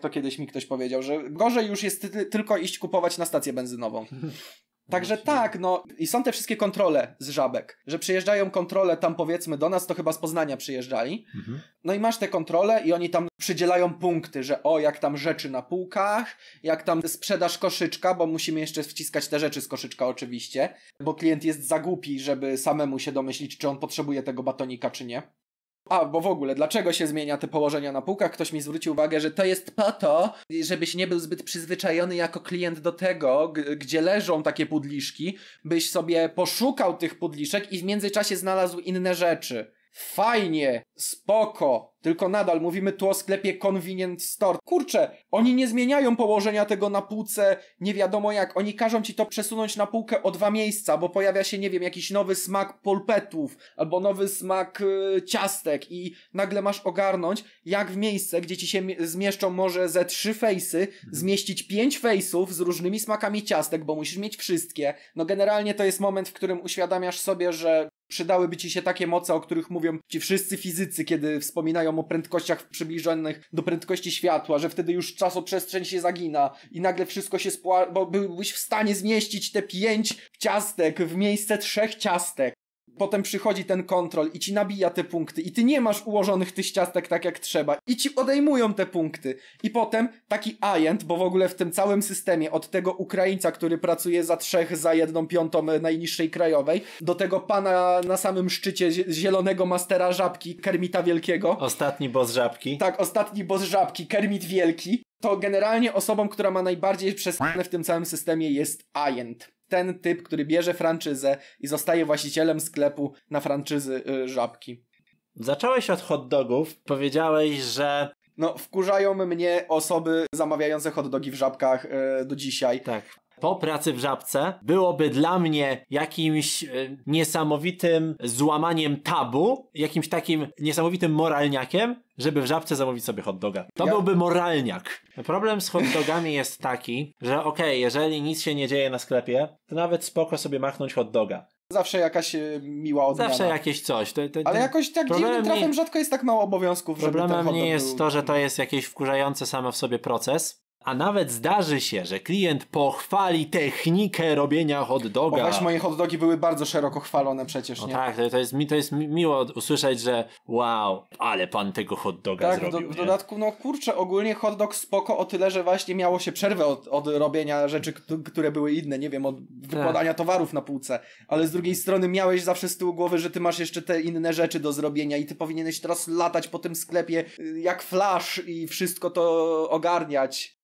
To kiedyś mi ktoś powiedział, że gorzej już jest ty tylko iść kupować na stację benzynową. Także tak, no i są te wszystkie kontrole z żabek, że przyjeżdżają kontrole tam powiedzmy do nas, to chyba z Poznania przyjeżdżali. Mhm. No i masz te kontrole i oni tam przydzielają punkty, że o, jak tam rzeczy na półkach, jak tam sprzedaż koszyczka, bo musimy jeszcze wciskać te rzeczy z koszyczka oczywiście, bo klient jest za głupi, żeby samemu się domyślić, czy on potrzebuje tego batonika, czy nie. A, bo w ogóle, dlaczego się zmienia te położenia na półkach? Ktoś mi zwrócił uwagę, że to jest po to, żebyś nie był zbyt przyzwyczajony jako klient do tego, gdzie leżą takie pudliszki, byś sobie poszukał tych pudliszek i w międzyczasie znalazł inne rzeczy. Fajnie, spoko, tylko nadal mówimy tu o sklepie convenience store. Kurczę, oni nie zmieniają położenia tego na półce, nie wiadomo jak. Oni każą ci to przesunąć na półkę o dwa miejsca, bo pojawia się, nie wiem, jakiś nowy smak polpetów, albo nowy smak yy, ciastek i nagle masz ogarnąć, jak w miejsce, gdzie ci się zmieszczą może ze trzy fejsy, mhm. zmieścić pięć fejsów z różnymi smakami ciastek, bo musisz mieć wszystkie. No generalnie to jest moment, w którym uświadamiasz sobie, że przydałyby ci się takie moce, o których mówią ci wszyscy fizycy, kiedy wspominają gadają o prędkościach przybliżonych do prędkości światła, że wtedy już czasoprzestrzeń się zagina i nagle wszystko się spła... bo byłbyś w stanie zmieścić te pięć ciastek w miejsce trzech ciastek potem przychodzi ten kontrol i ci nabija te punkty i ty nie masz ułożonych tych ciastek tak jak trzeba i ci odejmują te punkty. I potem taki agent, bo w ogóle w tym całym systemie od tego Ukraińca, który pracuje za trzech, za jedną piątą najniższej krajowej, do tego pana na samym szczycie zielonego mastera żabki, Kermita Wielkiego. Ostatni boss żabki. Tak, ostatni boss żabki, Kermit Wielki to generalnie osobą, która ma najbardziej przesłane w tym całym systemie jest Ajent. Ten typ, który bierze franczyzę i zostaje właścicielem sklepu na franczyzy yy, żabki. Zacząłeś od hot dogów, powiedziałeś, że no, wkurzają mnie osoby zamawiające hot dogi w żabkach yy, do dzisiaj. Tak po pracy w żabce byłoby dla mnie jakimś y, niesamowitym złamaniem tabu, jakimś takim niesamowitym moralniakiem, żeby w żabce zamówić sobie hot doga. To ja... byłby moralniak. Problem z hot dogami jest taki, że okej, okay, jeżeli nic się nie dzieje na sklepie, to nawet spoko sobie machnąć hot doga. Zawsze jakaś e, miła odmiana. Zawsze jakieś coś. To, to, Ale jakoś tak dziwnym trafem nie... rzadko jest tak mało obowiązków, Problemem żeby Problemem nie jest był... to, że to jest jakiś wkurzający samo w sobie proces, a nawet zdarzy się, że klient pochwali technikę robienia hot doga. Bo weź, moje hot dogi były bardzo szeroko chwalone przecież, no nie? tak, to, jest, mi, to jest mi miło usłyszeć, że wow, ale pan tego hot doga tak, zrobił. Tak, w dodatku, no kurczę, ogólnie hot dog spoko o tyle, że właśnie miało się przerwę od, od robienia rzeczy, które były inne, nie wiem, od wykładania tak. towarów na półce, ale z drugiej strony miałeś zawsze z tyłu głowy, że ty masz jeszcze te inne rzeczy do zrobienia i ty powinieneś teraz latać po tym sklepie y, jak flash i wszystko to ogarniać.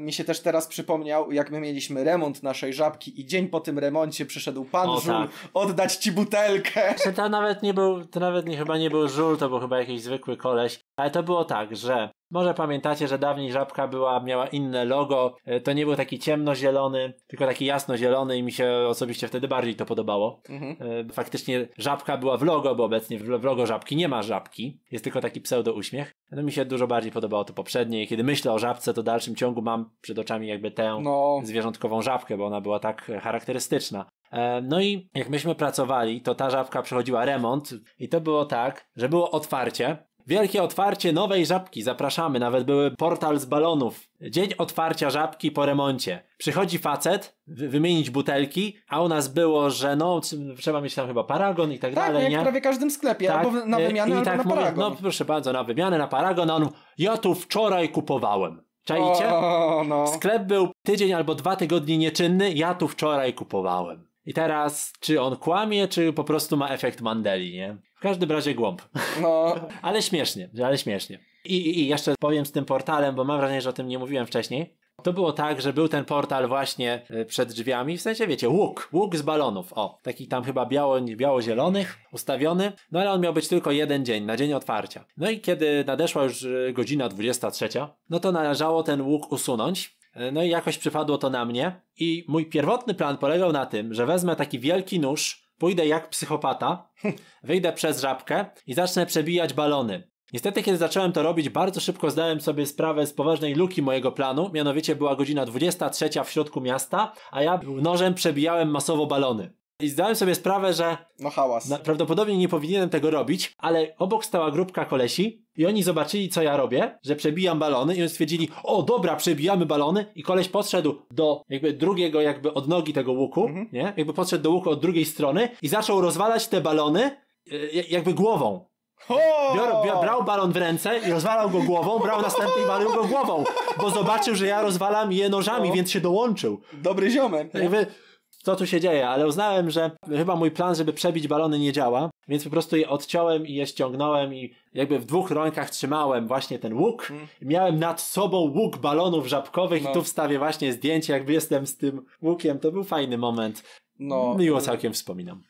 Mi się też teraz przypomniał, jak my mieliśmy remont naszej żabki i dzień po tym remoncie przyszedł pan o, żul tak. oddać ci butelkę. Czy znaczy, to nawet nie był, to nawet nie, chyba nie był żul, to był chyba jakiś zwykły koleś. Ale to było tak, że może pamiętacie, że dawniej żabka była, miała inne logo. E, to nie był taki ciemnozielony, tylko taki jasnozielony i mi się osobiście wtedy bardziej to podobało. Mhm. E, faktycznie żabka była w logo, bo obecnie w logo żabki nie ma żabki. Jest tylko taki pseudo uśmiech. No mi się dużo bardziej podobało to poprzednie i kiedy myślę o żabce, to w dalszym ciągu mam przed oczami jakby tę no. zwierzątkową żabkę, bo ona była tak charakterystyczna. E, no i jak myśmy pracowali, to ta żabka przechodziła remont i to było tak, że było otwarcie, Wielkie otwarcie nowej żabki, zapraszamy, nawet były portal z balonów. Dzień otwarcia żabki po remoncie. Przychodzi facet, wy- wymienić butelki, a u nas było, że no, trzeba mieć tam chyba paragon i tak, Tak, dalej, jak nie? w prawie każdym sklepie, tak, albo na e, wymianę, i albo tak na mówię, paragon. No proszę bardzo, na wymianę, na paragon, a on, ja tu wczoraj kupowałem. Czajcie? no. Sklep był tydzień albo dwa tygodnie nieczynny, ja tu wczoraj kupowałem. I teraz, czy on kłamie, czy po prostu ma efekt Mandeli, nie? każdym razie głąb. No. ale śmiesznie, ale śmiesznie. I, I jeszcze powiem z tym portalem, bo mam wrażenie, że o tym nie mówiłem wcześniej. To było tak, że był ten portal właśnie y, przed drzwiami, w sensie wiecie, łuk, łuk z balonów, o, taki tam chyba biało, biało-zielonych ustawiony, no ale on miał być tylko jeden dzień, na dzień otwarcia. No i kiedy nadeszła już y, godzina 23, no to należało ten łuk usunąć, y, no i jakoś przypadło to na mnie i mój pierwotny plan polegał na tym, że wezmę taki wielki nóż, Pójdę jak psychopata, wyjdę przez żabkę i zacznę przebijać balony. Niestety, kiedy zacząłem to robić, bardzo szybko zdałem sobie sprawę z poważnej luki mojego planu, mianowicie była godzina 23 w środku miasta, a ja nożem przebijałem masowo balony. I zdałem sobie sprawę, że. No hałas. Prawdopodobnie nie powinienem tego robić, ale obok stała grupka kolesi i oni zobaczyli, co ja robię, że przebijam balony i oni stwierdzili, o dobra, przebijamy balony i koleś podszedł do jakby drugiego, jakby od nogi tego łuku, mhm. nie? Jakby podszedł do łuku od drugiej strony i zaczął rozwalać te balony e, jakby głową. Bior, bior, brał balon w ręce i rozwalał go głową, brał następny i walił go głową, bo zobaczył, że ja rozwalam je nożami, o. No. więc się dołączył. Dobry ziomek. Jakby, co tu się dzieje, ale uznałem, że chyba mój plan, żeby przebić balony nie działa, więc po prostu je odciąłem i je ściągnąłem i jakby w dwóch rękach trzymałem właśnie ten łuk. Mm. Miałem nad sobą łuk balonów żabkowych no. i tu wstawię właśnie zdjęcie, jakby jestem z tym łukiem. To był fajny moment. No. Miło całkiem wspominam.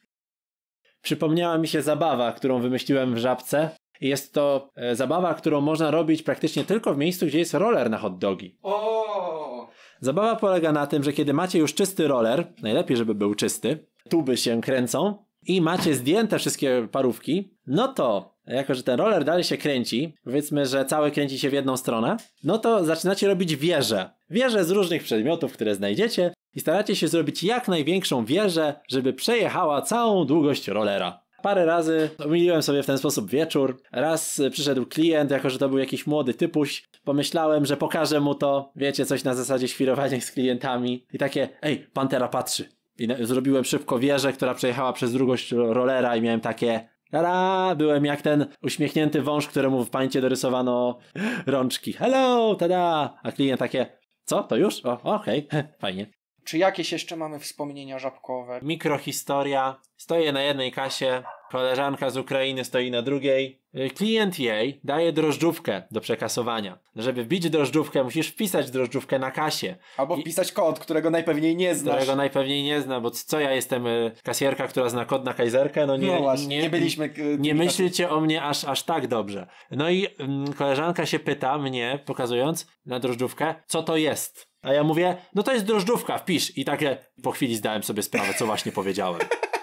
Przypomniała mi się zabawa, którą wymyśliłem w żabce. Jest to e, zabawa, którą można robić praktycznie tylko w miejscu, gdzie jest roller na hot dogi. O! Zabawa polega na tym, że kiedy macie już czysty roller, najlepiej żeby był czysty, tuby się kręcą i macie zdjęte wszystkie parówki, no to jako, że ten roller dalej się kręci, powiedzmy, że cały kręci się w jedną stronę, no to zaczynacie robić wieże. Wieże z różnych przedmiotów, które znajdziecie i staracie się zrobić jak największą wieżę, żeby przejechała całą długość rollera. Parę razy omyliłem sobie w ten sposób wieczór. Raz przyszedł klient, jako że to był jakiś młody typuś. Pomyślałem, że pokażę mu to, wiecie, coś na zasadzie świrowania z klientami. I takie, ej, Pantera patrzy. I zrobiłem szybko wieżę, która przejechała przez drugość rolera i miałem takie, Tada! Byłem jak ten uśmiechnięty wąż, któremu w pańcie dorysowano rączki. Hello! Tada! A klient takie, co? To już? O, okej, okay. fajnie. Czy jakieś jeszcze mamy wspomnienia żabkowe? Mikrohistoria. Stoję na jednej kasie, Koleżanka z Ukrainy stoi na drugiej. Y, klient jej daje drożdżówkę do przekasowania. Żeby wbić drożdżówkę, musisz wpisać drożdżówkę na kasie. Albo wpisać kod, którego najpewniej nie znasz. Którego najpewniej nie zna, bo co ja jestem y, kasjerka, która zna kod na kajzerkę? No nie, no właśnie, nie, nie byliśmy. Y, nie myślicie o mnie aż, aż tak dobrze. No i y, koleżanka się pyta mnie, pokazując na drożdżówkę, co to jest. A ja mówię, no to jest drożdżówka, wpisz. I takie po chwili zdałem sobie sprawę, co właśnie powiedziałem.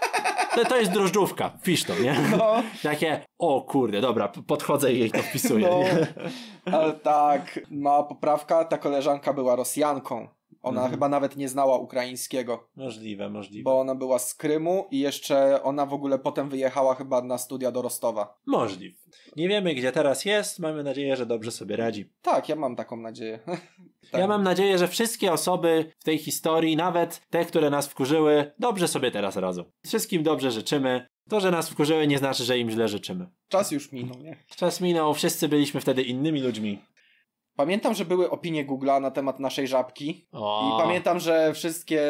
to, to jest drożdżówka, pisz to, nie? No. Takie, o kurde, dobra, podchodzę i jej to wpisuję. No. Ale tak, mała poprawka, ta koleżanka była Rosjanką. Ona mhm. chyba nawet nie znała ukraińskiego. Możliwe, możliwe. Bo ona była z Krymu i jeszcze ona w ogóle potem wyjechała chyba na studia do Rostowa. Możliwe. Nie wiemy, gdzie teraz jest. Mamy nadzieję, że dobrze sobie radzi. Tak, ja mam taką nadzieję. tak. Ja mam nadzieję, że wszystkie osoby w tej historii, nawet te, które nas wkurzyły, dobrze sobie teraz radzą. Wszystkim dobrze życzymy. To, że nas wkurzyły, nie znaczy, że im źle życzymy. Czas już minął, nie? Czas minął, wszyscy byliśmy wtedy innymi ludźmi. Pamiętam, że były opinie Google'a na temat naszej żabki. O. I pamiętam, że wszystkie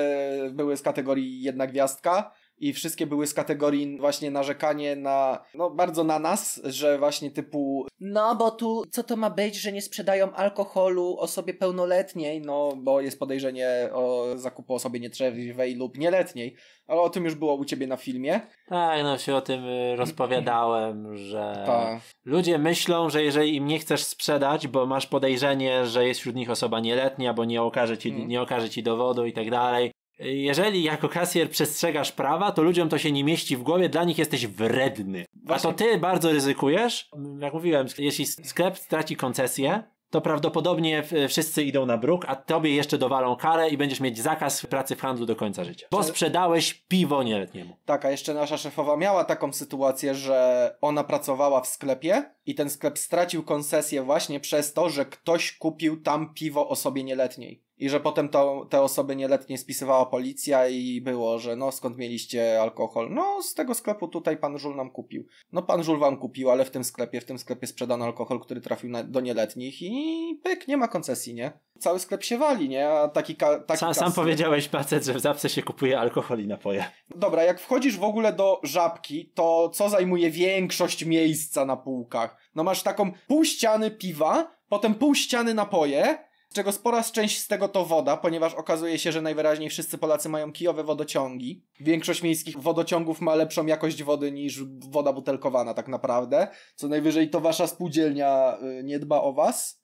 były z kategorii jedna gwiazdka i wszystkie były z kategorii właśnie narzekanie na, no bardzo na nas, że właśnie typu, no bo tu co to ma być, że nie sprzedają alkoholu osobie pełnoletniej, no bo jest podejrzenie o zakupu osobie nietrzeźwej lub nieletniej, ale o tym już było u ciebie na filmie. Tak, no się o tym y, rozpowiadałem, że Ta. ludzie myślą, że jeżeli im nie chcesz sprzedać, bo masz podejrzenie, że jest wśród nich osoba nieletnia, bo nie okaże ci, hmm. nie okaże ci dowodu i tak dalej, jeżeli jako kasjer przestrzegasz prawa, to ludziom to się nie mieści w głowie, dla nich jesteś wredny. Właśnie. A to ty bardzo ryzykujesz. Jak mówiłem, jeśli sklep straci koncesję, to prawdopodobnie wszyscy idą na bruk, a tobie jeszcze dowalą karę i będziesz mieć zakaz pracy w handlu do końca życia. Bo sprzedałeś piwo nieletniemu. Tak, a jeszcze nasza szefowa miała taką sytuację, że ona pracowała w sklepie i ten sklep stracił koncesję właśnie przez to, że ktoś kupił tam piwo osobie nieletniej. I że potem to, te osoby nieletnie spisywała policja i było, że no skąd mieliście alkohol? No z tego sklepu tutaj pan Żul nam kupił. No pan Żul wam kupił, ale w tym sklepie, w tym sklepie sprzedano alkohol, który trafił na, do nieletnich i pyk, nie ma koncesji, nie? Cały sklep się wali, nie? A taki, ka, taki sam, sam powiedziałeś, facet, że w Żabce się kupuje alkohol i napoje. Dobra, jak wchodzisz w ogóle do Żabki, to co zajmuje większość miejsca na półkach? No masz taką pół ściany piwa, potem pół ściany napoje czego spora część z tego to woda, ponieważ okazuje się, że najwyraźniej wszyscy Polacy mają kijowe wodociągi. Większość miejskich wodociągów ma lepszą jakość wody niż woda butelkowana tak naprawdę. Co najwyżej to wasza spółdzielnia y, nie dba o was.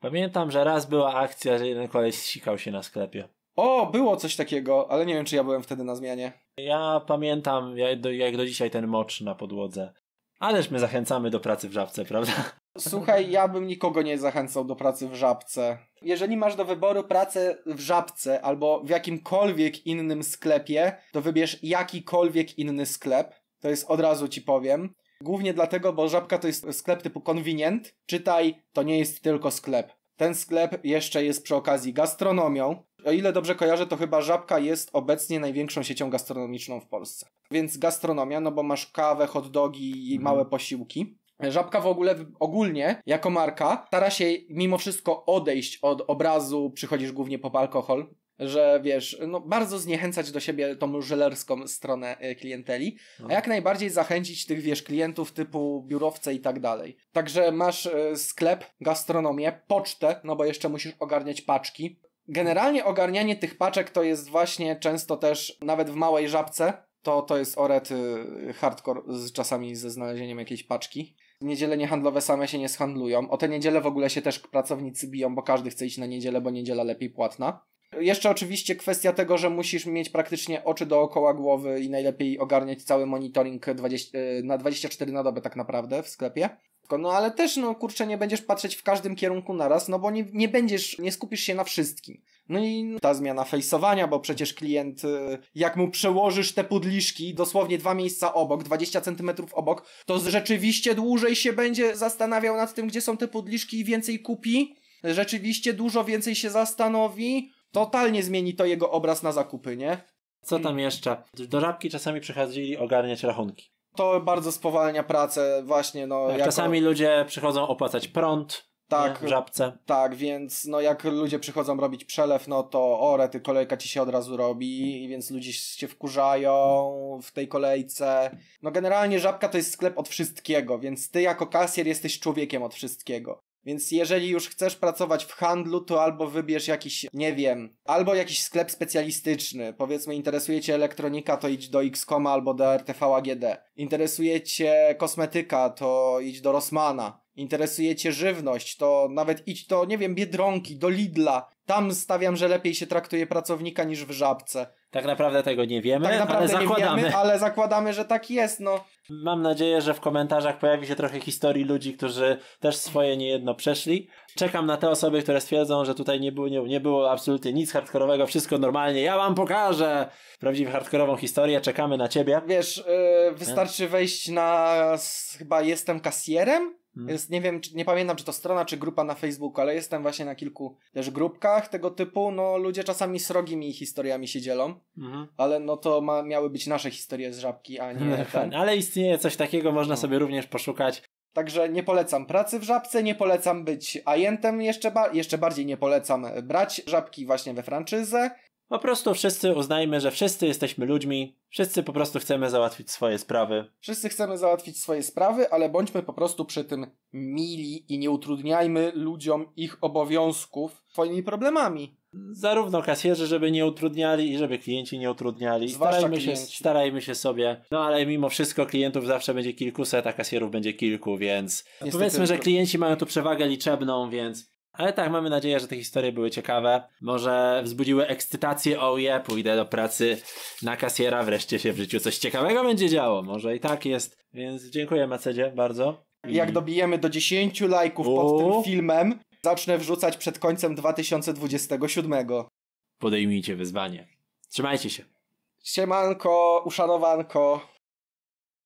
Pamiętam, że raz była akcja, że jeden koleś sikał się na sklepie. O, było coś takiego, ale nie wiem, czy ja byłem wtedy na zmianie. Ja pamiętam, jak do, jak do dzisiaj ten mocz na podłodze. Ależ my zachęcamy do pracy w żabce, prawda? Słuchaj, ja bym nikogo nie zachęcał do pracy w żabce. Jeżeli masz do wyboru pracę w żabce albo w jakimkolwiek innym sklepie, to wybierz jakikolwiek inny sklep. To jest od razu ci powiem. Głównie dlatego, bo żabka to jest sklep typu konwinient. Czytaj, to nie jest tylko sklep. Ten sklep jeszcze jest przy okazji gastronomią. O ile dobrze kojarzę, to chyba Żabka jest obecnie największą siecią gastronomiczną w Polsce. Więc gastronomia, no bo masz kawę, hot dogi i mhm. małe posiłki. Żabka w ogóle, ogólnie, jako marka, stara się mimo wszystko odejść od obrazu przychodzisz głównie po alkohol, że wiesz, no bardzo zniechęcać do siebie tą żelerską stronę e, klienteli, a no. jak najbardziej zachęcić tych, wiesz, klientów typu biurowce i tak dalej. Także masz e, sklep, gastronomię, pocztę, no bo jeszcze musisz ogarniać paczki. Generalnie ogarnianie tych paczek to jest właśnie często też, nawet w małej żabce, to, to jest oret e, hardcore z czasami ze znalezieniem jakiejś paczki. Niedziele niehandlowe same się nie zhandlują. O te niedziele w ogóle się też pracownicy biją, bo każdy chce iść na niedzielę, bo niedziela lepiej płatna. Jeszcze oczywiście kwestia tego, że musisz mieć praktycznie oczy dookoła głowy i najlepiej ogarniać cały monitoring 20, e, na 24 na dobę tak naprawdę w sklepie no ale też, no kurczę, nie będziesz patrzeć w każdym kierunku naraz, no bo nie, nie będziesz, nie skupisz się na wszystkim. No i ta zmiana fejsowania, bo przecież klient, y, jak mu przełożysz te pudliszki dosłownie dwa miejsca obok, 20 centymetrów obok, to rzeczywiście dłużej się będzie zastanawiał nad tym, gdzie są te pudliszki i więcej kupi. Rzeczywiście dużo więcej się zastanowi. Totalnie zmieni to jego obraz na zakupy, nie? Co tam jeszcze? Do żabki czasami przychodzili ogarniać rachunki. To bardzo spowalnia pracę właśnie. No, tak, jako... Czasami ludzie przychodzą opłacać prąd, tak, nie, w żabce. Tak, więc no jak ludzie przychodzą robić przelew, no to ore, ty kolejka ci się od razu robi, więc ludzie się wkurzają w tej kolejce. No generalnie żabka to jest sklep od wszystkiego, więc ty jako kasjer jesteś człowiekiem od wszystkiego. Więc jeżeli już chcesz pracować w handlu, to albo wybierz jakiś, nie wiem, albo jakiś sklep specjalistyczny. Powiedzmy, interesuje cię elektronika, to idź do X.com albo do RTV AGD. Interesuje cię kosmetyka, to idź do Rossmana interesuje cię żywność, to nawet idź do, nie wiem, Biedronki, do Lidla. Tam stawiam, że lepiej się traktuje pracownika niż w Żabce. Tak naprawdę tego nie wiemy, tak naprawdę ale zakładamy. Wiemy, ale zakładamy, że tak jest, no. Mam nadzieję, że w komentarzach pojawi się trochę historii ludzi, którzy też swoje niejedno przeszli. Czekam na te osoby, które stwierdzą, że tutaj nie było, nie, nie było absolutnie nic hardkorowego, wszystko normalnie. Ja wam pokażę prawdziwie hardkorową historię, czekamy na ciebie. Wiesz, yy, wystarczy wejść na chyba jestem kasjerem Mhm. Więc nie wiem, czy, nie pamiętam, czy to strona, czy grupa na Facebooku, ale jestem właśnie na kilku też grupkach tego typu. No, ludzie czasami srogimi historiami się dzielą, mhm. ale no to ma, miały być nasze historie z żabki, a nie. ten. Ale istnieje coś takiego, można no. sobie również poszukać. Także nie polecam pracy w żabce, nie polecam być ajentem, jeszcze, ba jeszcze bardziej nie polecam brać żabki właśnie we franczyzę. Po prostu wszyscy uznajmy, że wszyscy jesteśmy ludźmi, wszyscy po prostu chcemy załatwić swoje sprawy. Wszyscy chcemy załatwić swoje sprawy, ale bądźmy po prostu przy tym mili i nie utrudniajmy ludziom ich obowiązków swoimi problemami. Zarówno kasjerzy, żeby nie utrudniali i żeby klienci nie utrudniali. starajmy się, starajmy się sobie. No ale mimo wszystko klientów zawsze będzie kilkuset, a kasjerów będzie kilku, więc Niestety... powiedzmy, że klienci mają tu przewagę liczebną, więc ale tak, mamy nadzieję, że te historie były ciekawe. Może wzbudziły ekscytację, o je, pójdę do pracy na kasjera, wreszcie się w życiu coś ciekawego będzie działo. Może i tak jest. Więc dziękuję Macedzie bardzo. Jak dobijemy do 10 lajków Uuu. pod tym filmem, zacznę wrzucać przed końcem 2027. Podejmijcie wyzwanie. Trzymajcie się. Siemanko, uszanowanko.